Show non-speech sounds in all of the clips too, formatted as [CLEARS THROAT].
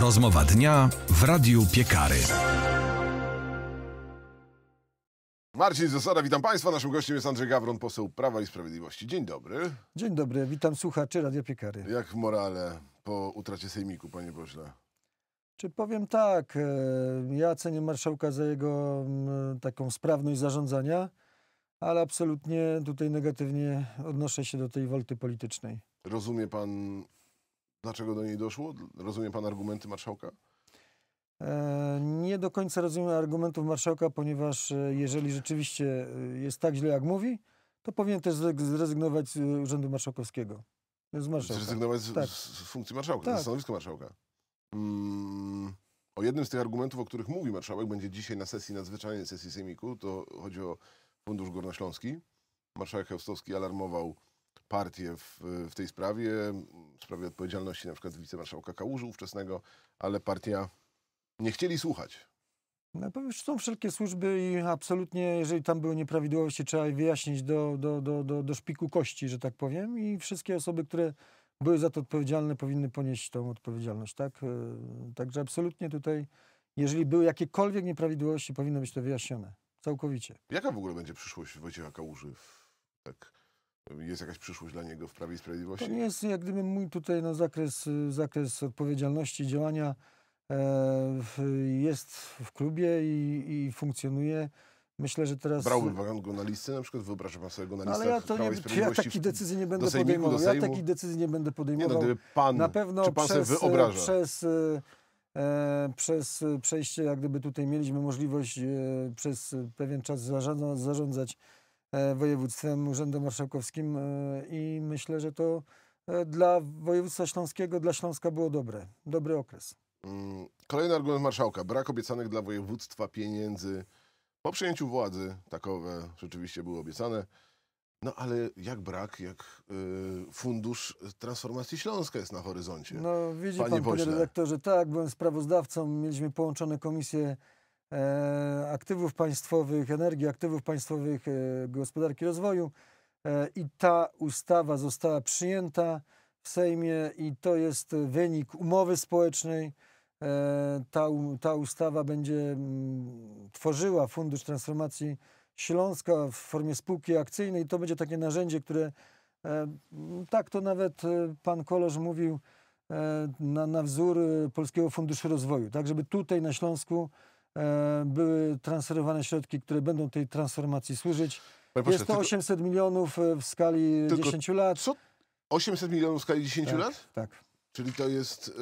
Rozmowa dnia w Radiu Piekary. Marcin Zasada, witam Państwa. Naszym gościem jest Andrzej Gawron, poseł Prawa i Sprawiedliwości. Dzień dobry. Dzień dobry, witam słuchaczy Radio Piekary. Jak morale po utracie sejmiku, panie pośle? Czy powiem tak, e, ja cenię marszałka za jego taką sprawność zarządzania, ale absolutnie tutaj negatywnie odnoszę się do tej wolty politycznej. Rozumie pan Dlaczego do niej doszło? Rozumie pan argumenty marszałka? E, nie do końca rozumiem argumentów marszałka, ponieważ e, jeżeli rzeczywiście e, jest tak źle, jak mówi, to powinien też zrezygnować z urzędu marszałkowskiego. Z marszałka. Zrezygnować z, tak. z funkcji marszałka, tak. ze stanowiska marszałka. Mm, o jednym z tych argumentów, o których mówi marszałek, będzie dzisiaj na sesji nadzwyczajnej sesji Sejmiku. To chodzi o Fundusz Górnośląski. Marszałek Chełstowski alarmował partię w, w tej sprawie, w sprawie odpowiedzialności na przykład wicemarszałka Kałuży ówczesnego, ale partia nie chcieli słuchać. No, są wszelkie służby i absolutnie, jeżeli tam były nieprawidłowości, trzeba je wyjaśnić do, do, do, do, do szpiku kości, że tak powiem. I wszystkie osoby, które były za to odpowiedzialne, powinny ponieść tą odpowiedzialność. Tak? E, także absolutnie tutaj, jeżeli były jakiekolwiek nieprawidłowości, powinno być to wyjaśnione. Całkowicie. Jaka w ogóle będzie przyszłość Wojciecha Kałuży? Tak jest jakaś przyszłość dla niego w Prawie i Sprawiedliwości? To nie jest jak gdyby mój tutaj no, zakres, y, zakres odpowiedzialności, działania e, jest w klubie i, i, funkcjonuje. Myślę, że teraz... Brałby pan go na listę na przykład? wyobrażę pan sobie go na listę no, Ale ja, to nie, ja takich decyzji nie będę sejmiku, podejmował. Ja takich decyzji nie będę podejmował. Nie no, pan, na pewno czy pan przez, sobie y, wyobraża? Przez, y, e, przez przejście, jak gdyby tutaj mieliśmy możliwość e, przez pewien czas zarządzać, zarządzać E, województwem, urzędem marszałkowskim e, i myślę, że to e, dla województwa śląskiego, dla Śląska było dobre, dobry okres. Mm, kolejny argument marszałka. Brak obiecanych dla województwa pieniędzy po przejęciu władzy. Takowe rzeczywiście były obiecane. No ale jak brak, jak y, fundusz transformacji Śląska jest na horyzoncie? No widzi Panie pan, panie redaktorze, tak, byłem sprawozdawcą, mieliśmy połączone komisje E, aktywów państwowych, energii, aktywów państwowych, e, gospodarki rozwoju. E, I ta ustawa została przyjęta w Sejmie i to jest wynik umowy społecznej. Ta, ta ustawa będzie mm, tworzyła Fundusz Transformacji Śląska w formie spółki akcyjnej. To będzie takie narzędzie, które, tak to nawet pan Kolorz mówił, na, na wzór Polskiego Funduszu Rozwoju. Tak, żeby tutaj na Śląsku E, były transferowane środki, które będą tej transformacji służyć. Panie Jest to 800 e, milionów w skali 10 lat. Co? 800 milionów w skali 10 tak, lat? Tak. Czyli to jest, yy,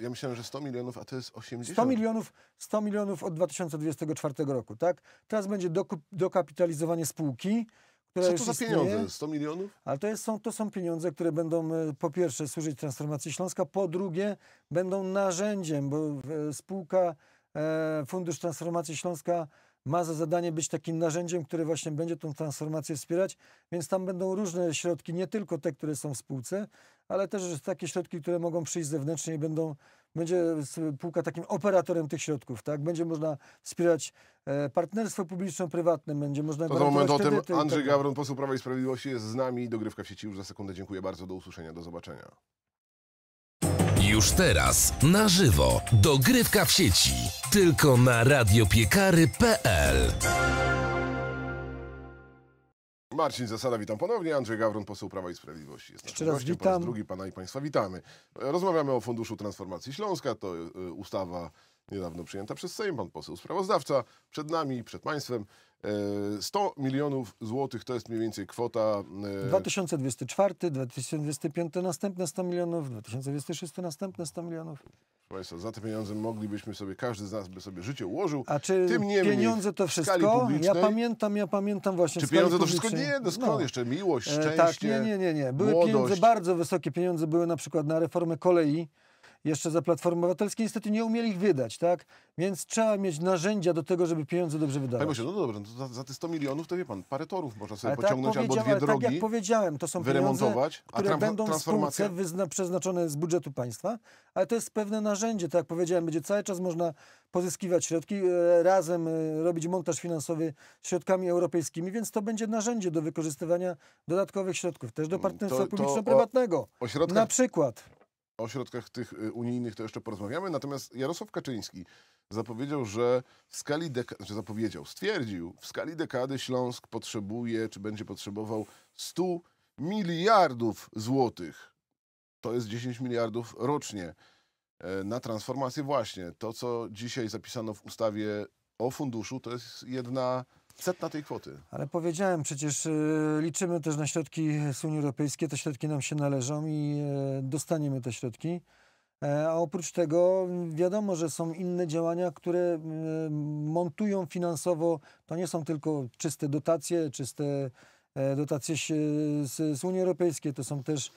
ja myślałem, że 100 milionów, a to jest 80. 100 milionów, 100 milionów od 2024 roku, tak? Teraz będzie dokapitalizowanie spółki, która Co to za istnieje. pieniądze? 100 milionów? Ale to, jest, są, to są pieniądze, które będą po pierwsze służyć transformacji Śląska, po drugie będą narzędziem, bo spółka E, Fundusz Transformacji Śląska ma za zadanie być takim narzędziem, które właśnie będzie tą transformację wspierać, więc tam będą różne środki, nie tylko te, które są w spółce, ale też takie środki, które mogą przyjść zewnętrznie i będą, będzie spółka takim operatorem tych środków, tak? Będzie można wspierać e, partnerstwo publiczno-prywatne, będzie można... To za moment o tym. Tak Andrzej tak. Gawron, poseł Prawa i Sprawiedliwości jest z nami. Dogrywka w sieci już za sekundę. Dziękuję bardzo. Do usłyszenia. Do zobaczenia. Już teraz, na żywo, dogrywka w sieci. Tylko na radiopiekary.pl Marcin Zasada, witam ponownie. Andrzej Gawron, poseł Prawa i Sprawiedliwości. Jest Jeszcze raz gościem, witam. Po raz drugi Pana i Państwa witamy. Rozmawiamy o Funduszu Transformacji Śląska. To y, y, ustawa niedawno przyjęta przez Sejm, Pan poseł sprawozdawca. Przed nami, przed Państwem 100 e, milionów złotych to jest mniej więcej kwota. 2024, e, 2025 następne 100 milionów, 2026 następne 100 milionów. Państwa, za te pieniądze moglibyśmy sobie, każdy z nas by sobie życie ułożył. A czy Tym niemniej, pieniądze to wszystko? Ja pamiętam, ja pamiętam właśnie. Czy pieniądze to wszystko? Nie, no skąd no. jeszcze miłość, szczęście, e, Tak, nie, nie, nie. nie. Były młodość. pieniądze, bardzo wysokie pieniądze były na przykład na reformę kolei jeszcze za Platformy Obywatelskiej, niestety nie umieli ich wydać, tak? Więc trzeba mieć narzędzia do tego, żeby pieniądze dobrze wydawać. Panie no dobrze, no za, za, te 100 milionów to wie pan, parę torów można sobie ale tak pociągnąć tak albo dwie drogi. Tak jak powiedziałem, to są pieniądze, które a będą spółce wyzna, przeznaczone z budżetu państwa, ale to jest pewne narzędzie, tak jak powiedziałem, będzie cały czas można pozyskiwać środki, e, razem e, robić montaż finansowy środkami europejskimi, więc to będzie narzędzie do wykorzystywania dodatkowych środków, też do mm, partnerstwa publiczno-prywatnego. Na przykład o środkach tych y, unijnych to jeszcze porozmawiamy. Natomiast Jarosław Kaczyński zapowiedział, że w skali dekady, znaczy zapowiedział, stwierdził, w skali dekady Śląsk potrzebuje, czy będzie potrzebował 100 miliardów złotych. To jest 10 miliardów rocznie e, na transformację właśnie. To, co dzisiaj zapisano w ustawie o funduszu, to jest jedna setna tej kwoty. Ale powiedziałem, przecież y, liczymy też na środki z Unii Europejskiej, te środki nam się należą i e, dostaniemy te środki. E, a oprócz tego mm, wiadomo, że są inne działania, które mm, montują finansowo. To nie są tylko czyste dotacje, czyste e, dotacje z Unii Europejskiej, to są też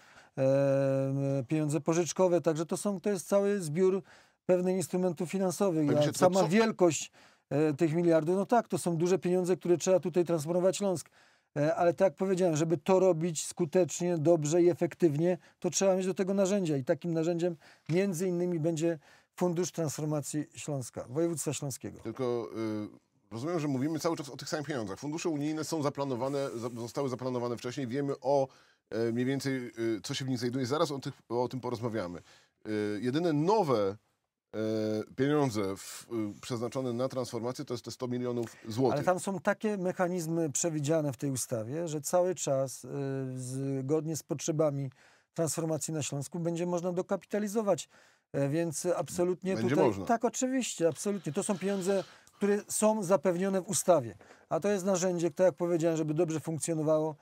pieniądze pożyczkowe, także to, są, to jest cały zbiór pewnych instrumentów finansowych. Tak a sama wielkość E, tych miliardów, no tak, to są duże pieniądze, które trzeba tutaj transformować Śląsk. E, ale tak jak powiedziałem, żeby to robić skutecznie, dobrze i efektywnie, to trzeba mieć do tego narzędzia. I takim narzędziem między innymi będzie Fundusz Transformacji Śląska, Województwa Śląskiego. Tylko y, rozumiem, że mówimy cały czas o tych samych pieniądzach. Fundusze unijne są zaplanowane, zostały zaplanowane wcześniej. Wiemy o y, mniej więcej, y, co się w nich znajduje. Zaraz o, tych, o tym porozmawiamy. Y, jedyne nowe E, pieniądze w, y, przeznaczone na transformację to jest te 100 milionów złotych. Ale tam są takie mechanizmy przewidziane w tej ustawie, że cały czas y, zgodnie z potrzebami transformacji na Śląsku będzie można dokapitalizować. E, więc absolutnie będzie tutaj. Można. Tak, oczywiście, absolutnie. To są pieniądze, które są zapewnione w ustawie. A to jest narzędzie, tak jak powiedziałem, żeby dobrze funkcjonowało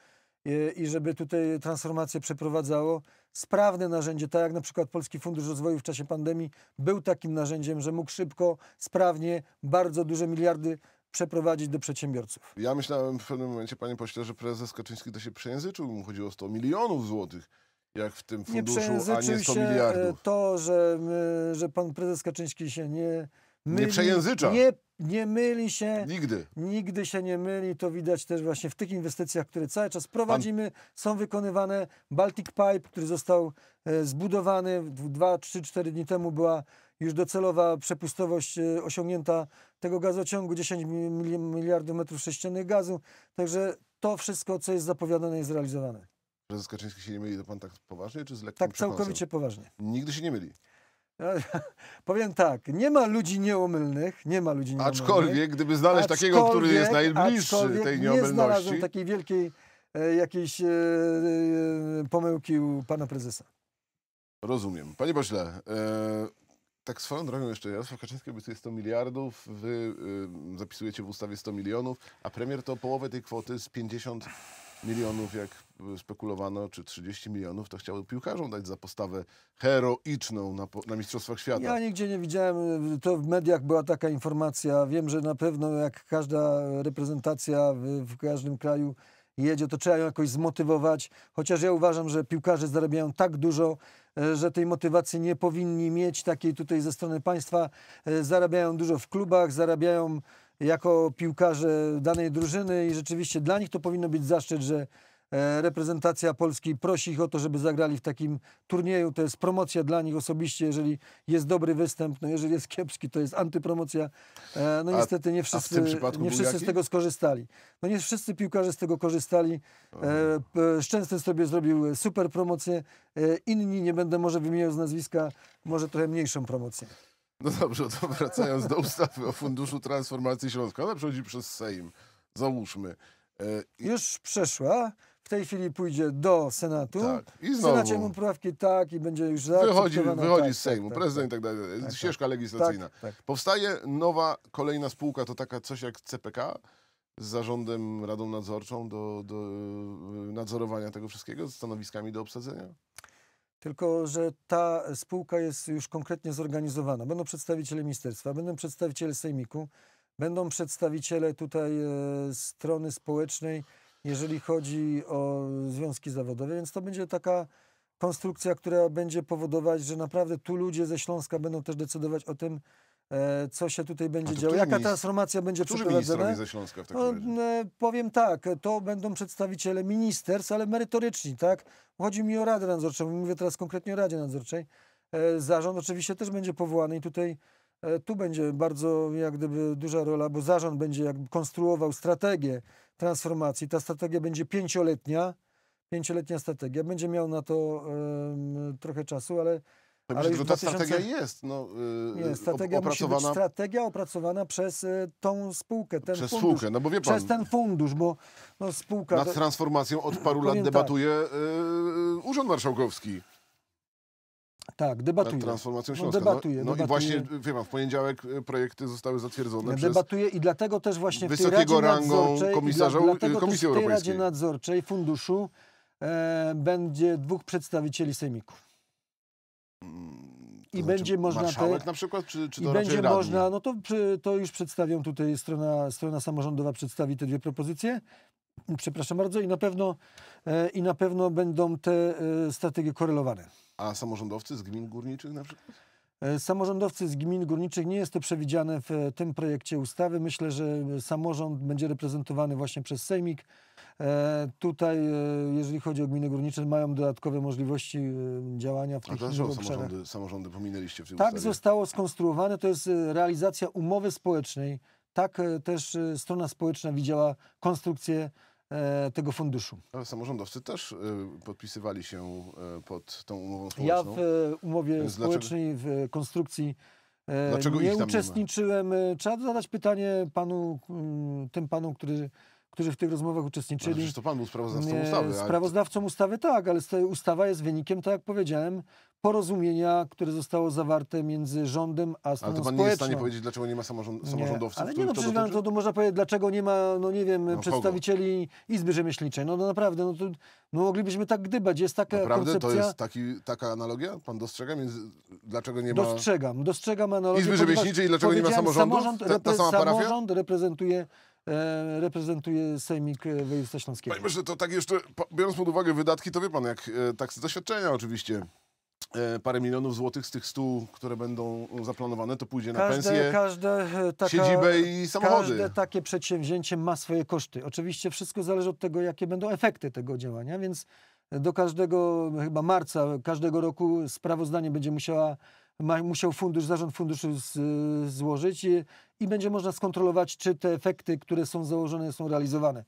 i żeby tutaj transformację przeprowadzało. Sprawne narzędzie, tak jak na przykład Polski Fundusz Rozwoju w czasie pandemii był takim narzędziem, że mógł szybko, sprawnie, bardzo duże miliardy przeprowadzić do przedsiębiorców. Ja myślałem w pewnym momencie, panie pośle, że prezes Kaczyński to się przejęzyczył, mu chodziło o 100 milionów złotych. Jak w tym funduszu, nie a nie 100 e, miliardów. to, że, my, że pan prezes Kaczyński się nie myli, nie przejęzycza. Nie nie myli się. Nigdy. Nigdy się nie myli. To widać też właśnie w tych inwestycjach, które cały czas prowadzimy, Pan... są wykonywane. Baltic Pipe, który został e, zbudowany 2-3-4 dni temu była już docelowa przepustowość e, osiągnięta tego gazociągu, 10 miliardów metrów sześciennych gazu. Także to wszystko, co jest zapowiadane, jest zrealizowane. Prezes Kaczyński się nie myli, to pan tak poważnie, czy z lekkim Tak całkowicie poważnie. Nigdy się nie myli. [LAUGHS] Powiem tak, nie ma ludzi nieomylnych, nie ma ludzi nieomylnych. Aczkolwiek, gdyby znaleźć aczkolwiek, takiego, który jest najbliższy tej nieomylności. Nie znalazłem takiej wielkiej e, jakiejś e, e, pomyłki u pana prezesa. Rozumiem. Panie pośle, e, tak swoją drogą jeszcze, Jarosław Kaczyński obiecuje 100 miliardów, wy e, zapisujecie w ustawie 100 milionów, a premier to połowę tej kwoty z 50 milionów, jak spekulowano, czy 30 milionów, to chciały piłkarzom dać za postawę heroiczną na, na Mistrzostwach Świata. Ja nigdzie nie widziałem, to w mediach była taka informacja. Wiem, że na pewno jak każda reprezentacja w, w każdym kraju jedzie, to trzeba ją jakoś zmotywować. Chociaż ja uważam, że piłkarze zarabiają tak dużo, e, że tej motywacji nie powinni mieć, takiej tutaj ze strony państwa. E, zarabiają dużo w klubach, zarabiają jako piłkarze danej drużyny i rzeczywiście dla nich to powinno być zaszczyt, że e, reprezentacja Polski prosi ich o to, żeby zagrali w takim turnieju. To jest promocja dla nich osobiście, jeżeli jest dobry występ, no jeżeli jest kiepski, to jest antypromocja. E, no a, niestety nie wszyscy, nie wszyscy z tego skorzystali. No nie wszyscy piłkarze z tego korzystali. E, Szczęsny sobie zrobił super promocję, inni, nie będę może wymieniał z nazwiska, może trochę mniejszą promocję. No dobrze, to wracając do ustawy o Funduszu Transformacji Śląska. Ona przechodzi przez Sejm, załóżmy. E, I... Już przeszła. W tej chwili pójdzie do Senatu. Tak. I znowu. Senacie mu prawki tak i będzie już Wychodzi, wychodzi tak, z tak, Sejmu, tak, prezydent tak, i tak dalej. Tak, tak. ścieżka legislacyjna. Tak, Powstaje nowa, kolejna spółka, to taka coś jak CPK z zarządem, radą nadzorczą do, do e, nadzorowania tego wszystkiego, z stanowiskami do obsadzenia? tylko że ta spółka jest już konkretnie zorganizowana. Będą przedstawiciele ministerstwa, będą przedstawiciele sejmiku, będą przedstawiciele tutaj e, strony społecznej, jeżeli chodzi o związki zawodowe, więc to będzie taka konstrukcja, która będzie powodować, że naprawdę tu ludzie ze Śląska będą też decydować o tym, E, co się tutaj będzie działo, jaka transformacja będzie Którzy przeprowadzona. ze Śląska w takim no, razie? No, powiem tak, e, to będą przedstawiciele ministerstw, ale merytoryczni, tak? Chodzi mi o Radę Nadzorczą, mówię teraz konkretnie o Radzie Nadzorczej. Zarząd oczywiście też będzie powołany i tutaj tu będzie bardzo jak gdyby duża rola, bo zarząd będzie jakby konstruował strategię transformacji. Ta strategia będzie pięcioletnia, pięcioletnia strategia. Będzie miał na to trochę czasu, ale tak ale ta 2000... strategia jest. No, yy, nie, y, strategia opracowana... musi być strategia opracowana przez y, tą spółkę, ten przez fundusz. Spółkę, no bo wie pan, przez ten fundusz, bo no, spółka... Nad transformacją od paru lat tak. debatuje tak. Urząd Marszałkowski. Tak, debatuje. Nad transformacją no, Śląska. No, debatuje, no, no i właśnie, wie pan, w poniedziałek projekty zostały zatwierdzone ja przez... Debatuje i dlatego też właśnie w tej Radzie Nadzorczej... komisarza dla, Komisji też w tej Radzie Nadzorczej Funduszu e, będzie dwóch przedstawicieli sejmików to I znaczy będzie można. Marszałek te, na przykład, czy, czy to i będzie radni? można, no to, to już przedstawią tutaj strona, strona samorządowa przedstawi te dwie propozycje. Przepraszam bardzo, i na pewno, e, i na pewno będą te e, strategie korelowane. A samorządowcy z gmin górniczych na przykład? E, samorządowcy z gmin górniczych nie jest to przewidziane w tym projekcie ustawy. Myślę, że samorząd będzie reprezentowany właśnie przez Sejmik E, tutaj, e, jeżeli chodzi o gminy górnicze, mają dodatkowe możliwości e, działania w tych A dlaczego samorządy, samorządy pominęliście w tym Tak ustawie? zostało skonstruowane, to jest realizacja umowy społecznej. Tak też strona społeczna widziała konstrukcję tego funduszu. Ale samorządowcy też podpisywali się pod tą umową społeczną. Ja w umowie Więc społecznej, dlaczego? w konstrukcji Dlaczego nie uczestniczyłem. Nie Trzeba zadać pytanie panu, mm, tym panu, który którzy w tych rozmowach uczestniczyli. No, to pan był sprawozdawcą ustawy. Sprawozdawcą ale... ustawy, tak, ale ustawa jest wynikiem, tak jak powiedziałem, porozumienia, które zostało zawarte między rządem a stroną Ale to pan nie jest w stanie powiedzieć, dlaczego nie ma samorząd, samorządowców? Nie, ale nie, no przecież to, to można powiedzieć, dlaczego nie ma, no nie wiem, no, przedstawicieli kogo? Izby Rzemieślniczej. No, no naprawdę, no, to, no moglibyśmy tak gdybać. Jest taka naprawdę? koncepcja... to jest taki, taka analogia? Pan dostrzega między... Dlaczego nie ma... Dostrzegam, dostrzegam analogię. Izby Rzemieślniczej i dlaczego nie ma samorządów? Samorząd, ta, ta sama samorząd reprezentuje E, reprezentuje Sejmik Województwa Śląskiego. Panie że to tak jeszcze, biorąc pod uwagę wydatki, to wie pan, jak e, tak z doświadczenia oczywiście, e, parę milionów złotych z tych stu, które będą zaplanowane, to pójdzie każde, na pensję, każde taka, siedzibę i samochody. Każde takie przedsięwzięcie ma swoje koszty. Oczywiście wszystko zależy od tego, jakie będą efekty tego działania, więc do każdego, chyba marca każdego roku sprawozdanie będzie musiała ma, musiał fundusz, zarząd funduszu z, złożyć i, y, i będzie można skontrolować, czy te efekty, które są założone, są realizowane.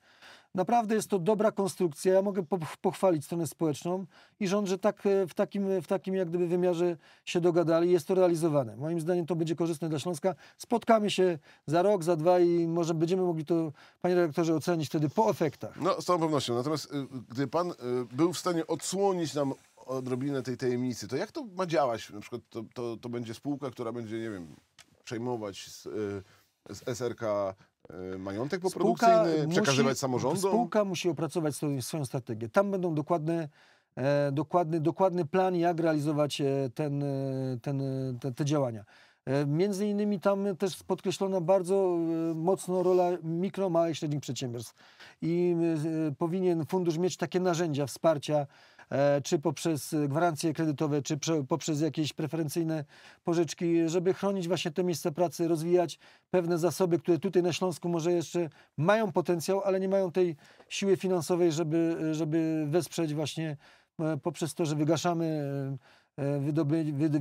Naprawdę jest to dobra konstrukcja. Ja mogę pochwalić stronę społeczną i rząd, że tak e, w takim, w takim jak gdyby wymiarze się dogadali, jest to realizowane. Moim zdaniem to będzie korzystne dla Śląska. Spotkamy się za rok, za dwa i może będziemy mogli to, panie redaktorze, ocenić wtedy po efektach. No, z całą pewnością. Natomiast y, gdy pan y, był w stanie odsłonić nam odrobinę tej tajemnicy, to jak to ma działać? Na przykład to, to, to będzie spółka, która będzie, nie wiem, przejmować z, e, z SRK e, majątek poprodukcyjny, spółka przekazywać musi, samorządom? Spółka musi opracować swoją, strategię. Tam będą dokładne E, dokładny, dokładny plan, jak realizować e, ten, ten, te, te działania. E, między innymi tam też podkreślona bardzo e, mocno rola mikro, małych i średnich przedsiębiorstw. I powinien fundusz mieć takie narzędzia wsparcia E, czy poprzez gwarancje kredytowe, czy poprzez jakieś preferencyjne pożyczki, żeby chronić właśnie te miejsca pracy, rozwijać pewne zasoby, które tutaj na Śląsku może jeszcze mają potencjał, ale nie mają tej siły finansowej, żeby, żeby wesprzeć właśnie e, poprzez to, że wygaszamy e,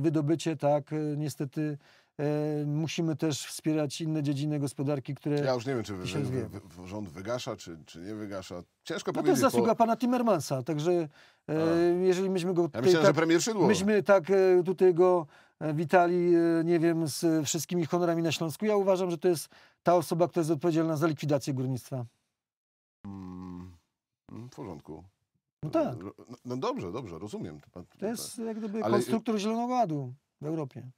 wydobycie, tak, niestety E, musimy też wspierać inne dziedziny gospodarki, które... Ja już nie wiem, czy wy, wy, wy, rząd wygasza, czy, czy nie wygasza. Ciężko no powiedzieć. To jest zasługa po... pana Timmermansa, także e, jeżeli myśmy go... ja myślałem, tak, że premier Szydło. Myśmy tak e, tutaj go witali, nie wiem, z wszystkimi honorami na Śląsku. Ja uważam, że to jest ta osoba, która jest odpowiedzialna za likwidację górnictwa. Mm, mm, w porządku. No tak. No, no dobrze, dobrze, rozumiem. To jest jak gdyby Ale... konstruktor Zielonego Ładu w Europie.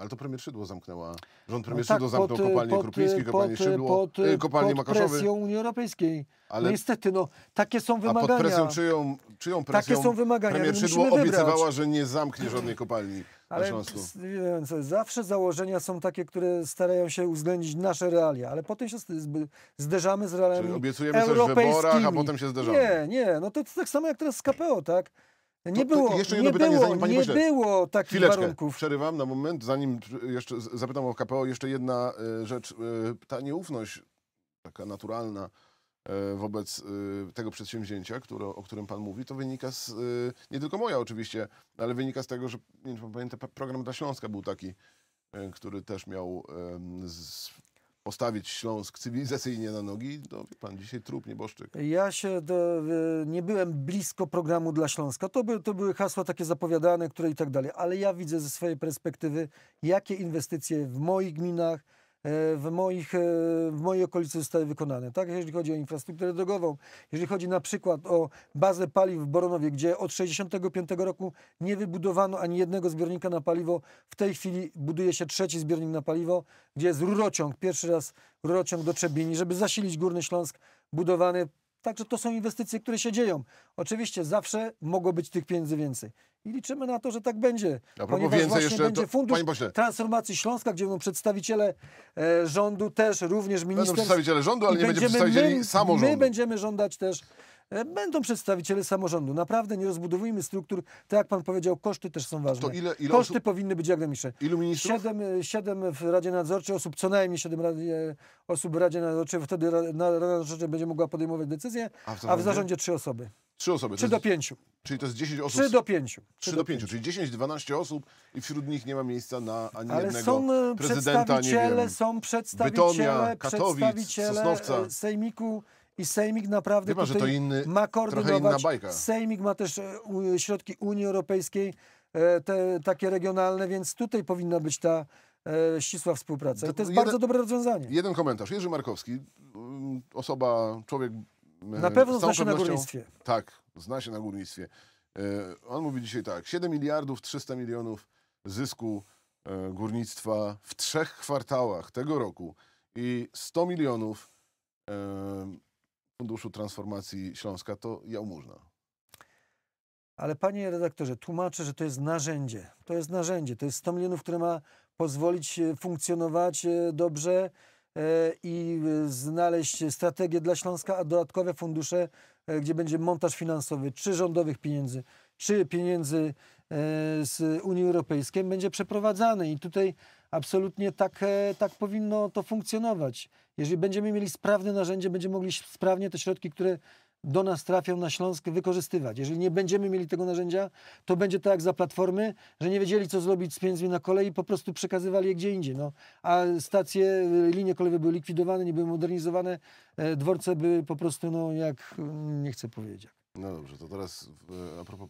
Ale to premier Szydło zamknęła. Rząd premier no tak, Szydło zamknął pod, kopalnię pod, Krupińskie, kopalnię pod, Szydło, pod, e, kopalnię pod presją Unii Europejskiej. No ale, Niestety, no, takie są wymagania. A pod presją czyją, czyją presją? Takie są wymagania. Premier Szydło obiecywała, że nie zamknie żadnej kopalni ale, na Śląsku. Zawsze założenia są takie, które starają się uwzględnić nasze realia, ale potem się zderzamy z realiami Czyli obiecujemy europejskimi. coś w wyborach, a potem się zderzamy. Nie, nie. No to, to tak samo jak teraz z KPO, tak? No nie było, jeszcze jedno nie pytanie, było, zanim pani nie było takich Chwileczkę, warunków. przerywam na moment, zanim jeszcze zapytam o KPO, jeszcze jedna e, rzecz, e, ta nieufność taka naturalna e, wobec tego przedsięwzięcia, które, o którym pan mówi, to wynika z, nie tylko moja oczywiście, ale wynika z tego, że nie pamiętam, program dla Śląska był taki, który też miał postawić Śląsk cywilizacyjnie na nogi, to wie pan, dzisiaj trup, nieboszczyk. Ja się do, e, nie byłem blisko programu dla Śląska. To, by, to były hasła takie zapowiadane, które i tak dalej. Ale ja widzę ze swojej perspektywy, jakie inwestycje w moich gminach, E, w, moich, e, w mojej okolicy zostały wykonane. Tak? Jeżeli chodzi o infrastrukturę drogową, jeżeli chodzi na przykład o bazę paliw w Boronowie, gdzie od 1965 roku nie wybudowano ani jednego zbiornika na paliwo. W tej chwili buduje się trzeci zbiornik na paliwo, gdzie jest rurociąg, pierwszy raz rurociąg do Trzebini, żeby zasilić Górny Śląsk budowany Także to są inwestycje, które się dzieją. Oczywiście zawsze mogło być tych pieniędzy więcej. I liczymy na to, że tak będzie. A ponieważ więcej właśnie jeszcze, będzie to, Fundusz Transformacji Śląska, gdzie będą przedstawiciele e, rządu też, również minister. Będą przedstawiciele rządu, ale nie będzie przedstawicieli my, samorządu. My będziemy żądać też E, będą przedstawiciele samorządu. Naprawdę nie rozbudowujmy struktur. Tak jak pan powiedział, koszty też są ważne. Ile, ile koszty osób... powinny być jak najmniejsze. Ilu ministrów? Siedem, e, siedem w Radzie Nadzorczej osób, co najmniej siedem radzie, e, osób w Radzie Nadzorczej. Wtedy Rada Nadzorcza będzie mogła podejmować decyzje, a w, a w zarządzie trzy osoby. Trzy osoby. Trzy do pięciu. Czyli to jest 10 osób. 3 do 5. 3, do pięciu. 5. czyli 10-12 osób i wśród nich nie ma miejsca na ani Ale jednego są prezydenta, przedstawiciele, nie wiem, są przedstawiciele, Bytomia, Katowic, przedstawiciele Sosnowca. Sejmiku i Sejmik naprawdę Chyba, tutaj inny, ma koordynować. Sejmik ma też e, środki Unii Europejskiej, e, te, takie regionalne, więc tutaj powinna być ta e, ścisła współpraca. I to jest jeden, bardzo dobre rozwiązanie. Jeden komentarz. Jerzy Markowski, mm, osoba, człowiek na pewno zna się na górnictwie. Tak, zna się na górnictwie. On mówi dzisiaj tak, 7 miliardów 300 milionów zysku górnictwa w trzech kwartałach tego roku i 100 milionów Funduszu Transformacji Śląska to jałmużna. Ale panie redaktorze, tłumaczę, że to jest narzędzie. To jest narzędzie. To jest 100 milionów, które ma pozwolić e, funkcjonować e, dobrze e, i znaleźć strategię dla Śląska, a dodatkowe fundusze, gdzie będzie montaż finansowy, czy rządowych pieniędzy, czy pieniędzy z Unii Europejskiej, będzie przeprowadzany. I tutaj absolutnie tak, e, tak powinno to funkcjonować. Jeżeli będziemy mieli sprawne narzędzie, będziemy mogli sprawnie te środki, które do nas trafią na Śląsk wykorzystywać. Jeżeli nie będziemy mieli tego narzędzia, to będzie tak jak za platformy, że nie wiedzieli, co zrobić z pieniędzmi na kolei, i po prostu przekazywali je gdzie indziej. No. A stacje, e, linie kolejowe były likwidowane, nie były modernizowane, e, dworce były po prostu, no jak mm, nie chcę powiedzieć. No dobrze, to teraz a propos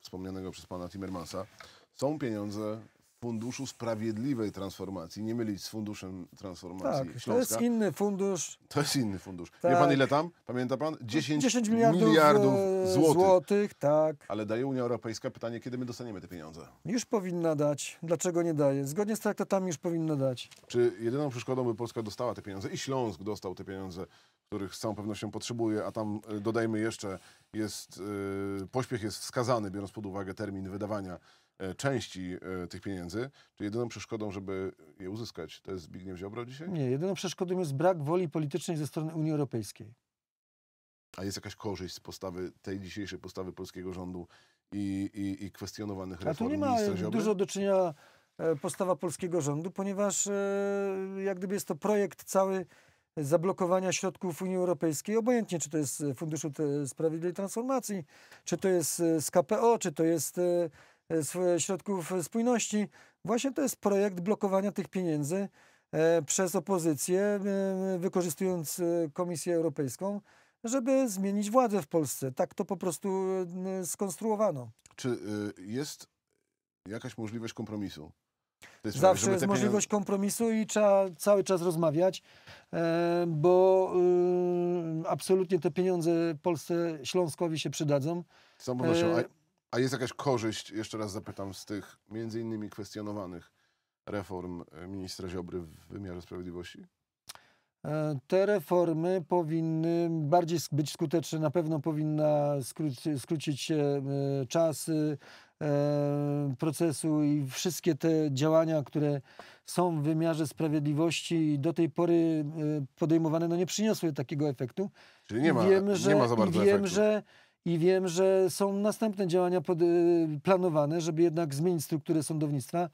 wspomnianego przez pana Timmermansa. Są pieniądze Funduszu Sprawiedliwej Transformacji, nie mylić z Funduszem Transformacji tak, Śląska. to jest inny fundusz. To jest inny fundusz. Tak. Wie pan ile tam? Pamięta pan? 10, no, 10 miliardów, miliardów e, złotych. złotych. tak. Ale daje Unia Europejska pytanie, kiedy my dostaniemy te pieniądze? Już powinna dać. Dlaczego nie daje? Zgodnie z traktatami już powinna dać. Czy jedyną przeszkodą, by Polska dostała te pieniądze i Śląsk dostał te pieniądze, których z całą pewnością potrzebuje, a tam e, dodajmy jeszcze, jest, yy, pośpiech jest wskazany, biorąc pod uwagę termin wydawania E, części e, tych pieniędzy, czy jedyną przeszkodą, żeby je uzyskać, to jest Zbigniew Ziobro dzisiaj? Nie, jedyną przeszkodą jest brak woli politycznej ze strony Unii Europejskiej. A jest jakaś korzyść z postawy, tej dzisiejszej postawy polskiego rządu i, i, i kwestionowanych reform A tu nie ma dużo do czynienia e, postawa polskiego rządu, ponieważ jak gdyby jest to projekt cały zablokowania środków Unii Europejskiej, obojętnie czy to jest Funduszu Sprawiedliwej Transformacji, czy to jest z KPO, czy to jest E, e, środków e, spójności. Właśnie to jest projekt blokowania tych pieniędzy przez opozycję, wykorzystując Komisję Europejską, żeby zmienić władzę w Polsce. Tak to po prostu skonstruowano. Czy jest jakaś możliwość kompromisu? Zawsze jest możliwość pieniądze... kompromisu i trzeba cały czas rozmawiać, bo absolutnie te pieniądze Polsce, Śląskowi się przydadzą. pewnością. A jest jakaś korzyść, jeszcze raz zapytam, z tych między innymi kwestionowanych reform e, ministra Ziobry w wymiarze sprawiedliwości? E, te reformy powinny bardziej być skuteczne, na pewno powinna skrócić, skrócić się e, czas procesu i wszystkie te działania, które są w wymiarze sprawiedliwości do tej pory podejmowane, no nie przyniosły takiego efektu. Czyli nie ma, że, ma za bardzo wiem, efektu. że i wiem, że są następne działania pod, y, planowane, żeby jednak zmienić strukturę sądownictwa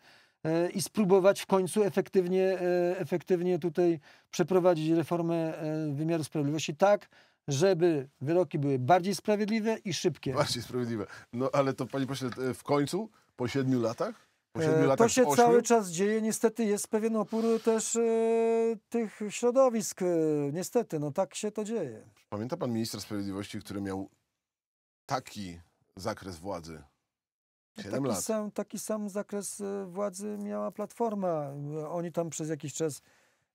e, i spróbować w końcu efektywnie, e, efektywnie tutaj przeprowadzić reformę e, wymiaru sprawiedliwości tak, żeby wyroki były bardziej sprawiedliwe i szybkie. Bardziej sprawiedliwe. No ale to panie pośle, w końcu, po siedmiu latach? Po siedmiu latach to się cały czas dzieje. Niestety jest pewien opór też tych środowisk. Niestety, no tak się to dzieje. Pamięta pan ministra sprawiedliwości, który miał taki zakres władzy. 7 no taki, lat. Sam, taki sam zakres e, władzy miała Platforma. Oni tam przez jakiś czas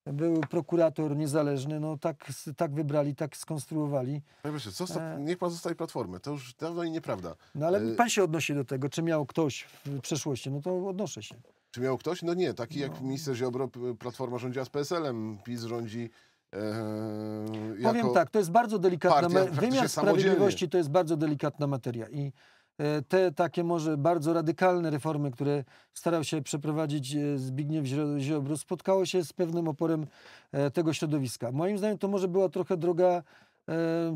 był prokurator niezależny, no tak, tak wybrali, tak skonstruowali. Panie proszę, zosta- e. niech pan zostaje platformy. to już dawno i nieprawda. No ale e, pan się odnosi do tego, czy miał ktoś w przeszłości, no to odnoszę się. Czy miał ktoś? No nie, taki no. jak minister Ziobro, Platforma rządziła z PSL-em, PiS rządzi Eee, Powiem tak, to jest bardzo delikatna wymiar sprawiedliwości to jest bardzo delikatna materia i e, te takie może bardzo radykalne reformy, które starał się przeprowadzić e, Zbigniew Ziobro, spotkało się z pewnym oporem e, tego środowiska. Moim zdaniem to może była trochę droga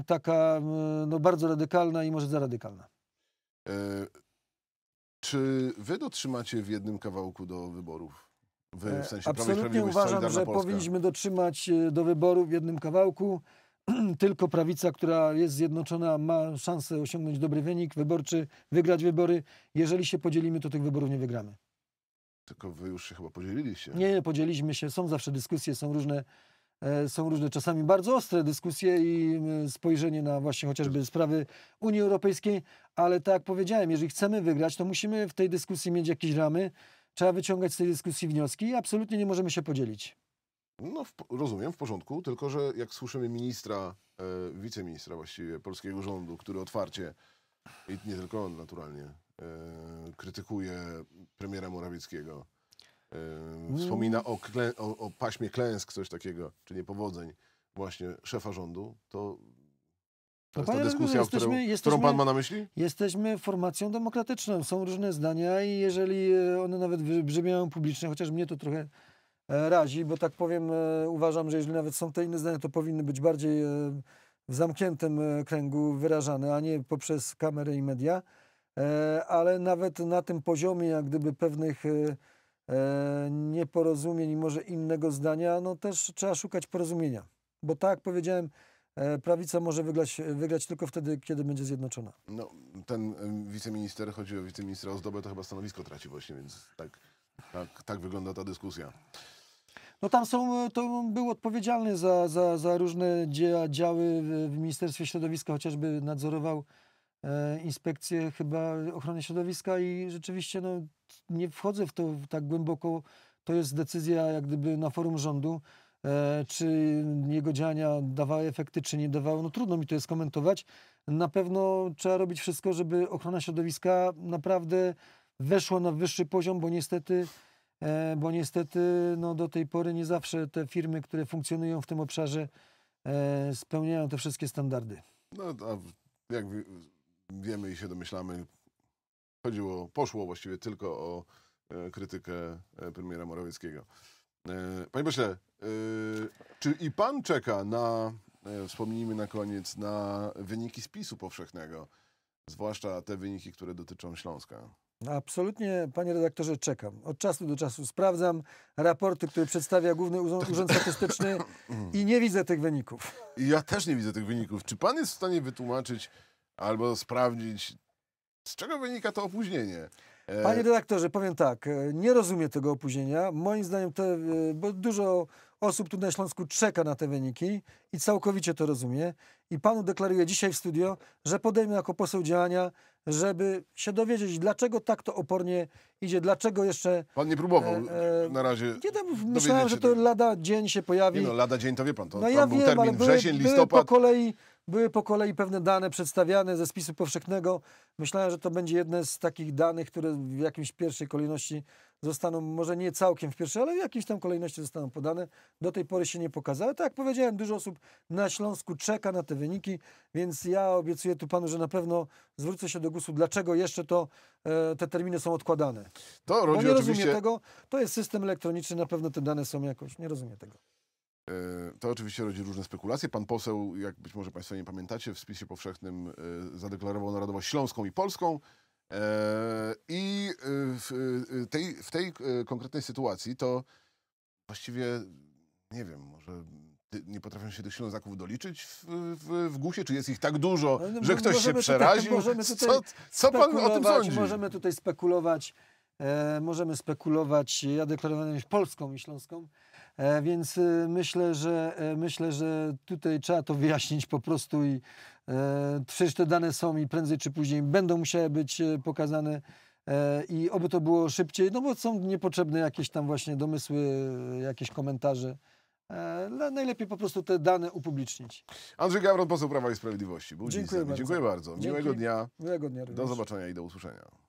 taka no, bardzo radykalna i może za radykalna. Eee, czy wy dotrzymacie w jednym kawałku do wyborów? w sensie Absolutnie uważam, że Polska. powinniśmy dotrzymać e, do wyboru w jednym kawałku. [CLEARS THROAT] Tylko prawica, która jest zjednoczona, ma szansę osiągnąć dobry wynik wyborczy, wygrać wybory. Jeżeli się podzielimy, to tych wyborów nie wygramy. Tylko wy już się chyba podzieliliście. Nie, nie podzieliliśmy się. Są zawsze dyskusje, są różne, e, są różne czasami bardzo ostre dyskusje i e, spojrzenie na właśnie chociażby sprawy Unii Europejskiej, ale tak jak powiedziałem, jeżeli chcemy wygrać, to musimy w tej dyskusji mieć jakieś ramy. Trzeba wyciągać z tej dyskusji wnioski i absolutnie nie możemy się podzielić. No, w, rozumiem, w porządku, tylko że jak słyszymy ministra, e, wiceministra właściwie polskiego rządu, który otwarcie, i nie tylko on naturalnie, e, krytykuje premiera Morawieckiego, e, mm. wspomina o, klę, o, o paśmie klęsk, coś takiego, czy niepowodzeń właśnie szefa rządu, to to jest ta dyskusja, jesteśmy, którą, jesteśmy, którą pan ma na myśli? Jesteśmy formacją demokratyczną. Są różne zdania i jeżeli e, one nawet wybrzmiają publicznie, chociaż mnie to trochę e, razi, bo tak powiem, e, uważam, że jeżeli nawet są te inne zdania, to powinny być bardziej w zamkniętym kręgu wyrażane, a nie poprzez kamery i media. Ale nawet na tym poziomie, jak gdyby pewnych nieporozumień i może innego zdania, no też trzeba szukać porozumienia. Bo tak jak powiedziałem, E, prawica może wygrać, wygrać tylko wtedy, kiedy będzie zjednoczona. No, ten wiceminister, chodzi o wiceministra zdobę, to chyba stanowisko traci właśnie, więc tak, tak, tak wygląda ta dyskusja. No tam są, to był odpowiedzialny za, za, za różne dzia, działy w Ministerstwie Środowiska, chociażby nadzorował e, inspekcję chyba ochrony środowiska i rzeczywiście no, nie wchodzę w to tak głęboko. To jest decyzja jak gdyby na forum rządu. E, czy jego działania dawały efekty, czy nie dawały. No trudno mi to jest komentować. Na pewno trzeba robić wszystko, żeby ochrona środowiska naprawdę weszła na wyższy poziom, bo niestety, e, bo niestety no do tej pory nie zawsze te firmy, które funkcjonują w tym obszarze, e, spełniają te wszystkie standardy. No, a jak wiemy i się domyślamy, chodziło, poszło właściwie tylko o krytykę premiera Morawieckiego. E, panie pośle, e, czy i pan czeka na, e, wspomnijmy na koniec, na wyniki spisu powszechnego, zwłaszcza te wyniki, które dotyczą Śląska? Absolutnie, panie redaktorze, czekam. Od czasu do czasu sprawdzam raporty, które przedstawia Główny Urząd tak. Statystyczny i nie widzę tych wyników. Ja też nie widzę tych wyników. Czy pan jest w stanie wytłumaczyć albo sprawdzić, z czego wynika to opóźnienie? E, Panie redaktorze, powiem tak, e, nie rozumiem tego opóźnienia. Moim zdaniem, to e, bo dużo osób tu na Śląsku czeka na te wyniki i całkowicie to rozumie. I panu deklaruje dzisiaj w studio, że podejmę jako poseł działania żeby się dowiedzieć, dlaczego tak to opornie idzie, dlaczego jeszcze... Pan nie próbował e, e na razie Nie, no, myślałem, że to tego. lada dzień się pojawi. Nie no, lada dzień to wie pan, to, no, ja był wiem, termin wrzesień, były, listopad. Były po, kolei, były po kolei pewne dane przedstawiane ze spisu powszechnego. Myślałem, że to będzie jedne z takich danych, które w jakimś pierwszej kolejności zostaną może nie całkiem w pierwszej, ale w jakiejś tam kolejności zostaną podane. Do tej pory się nie pokazały. Tak jak powiedziałem, dużo osób na Śląsku czeka na te wyniki, więc ja obiecuję tu panu, że na pewno zwrócę się do GUS-u, dlaczego jeszcze to, e, te terminy są odkładane. To rodzi Bo nie oczywiście... tego. To jest system elektroniczny, na pewno te dane są jakoś. Nie rozumiem tego. E, to oczywiście rodzi różne spekulacje. Pan poseł, jak być może Państwo nie pamiętacie, w spisie powszechnym e, zadeklarował narodowość śląską i polską. E, I e, e, w tej, w tej konkretnej sytuacji to właściwie, nie wiem, może nie potrafią się tych ślązaków doliczyć w, w, w Czy jest ich tak dużo, no, no że no, ktoś się przeraził? Tutaj, co, co pan o tym sądzi? Możemy tutaj spekulować, e, możemy spekulować, ja deklarowałem Polską i Śląską, E, więc e, myślę, że e, myślę, że tutaj trzeba to [LAUGHS] wyjaśnić po prostu i przecież te dane są i prędzej czy później będą musiały być pokazane i oby to było szybciej, no bo są niepotrzebne jakieś tam właśnie domysły, jakieś komentarze. Najlepiej po prostu te dane upublicznić. Andrzej Gawron, poseł Prawa i Sprawiedliwości. Był Dziękuję, bardzo. Dziękuję bardzo. Miłego Dzięki. dnia. Miłego dnia również. Do zobaczenia i do usłyszenia.